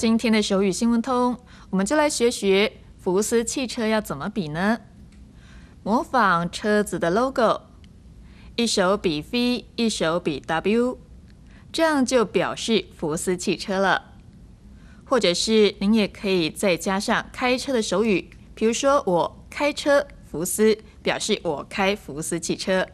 今天的手语新闻通，我们就来学学福斯汽车要怎么比呢？模仿车子的 logo，一手比 V，一手比 W，这样就表示福斯汽车了。或者是您也可以再加上开车的手语，比如说我开车福斯，表示我开福斯汽车。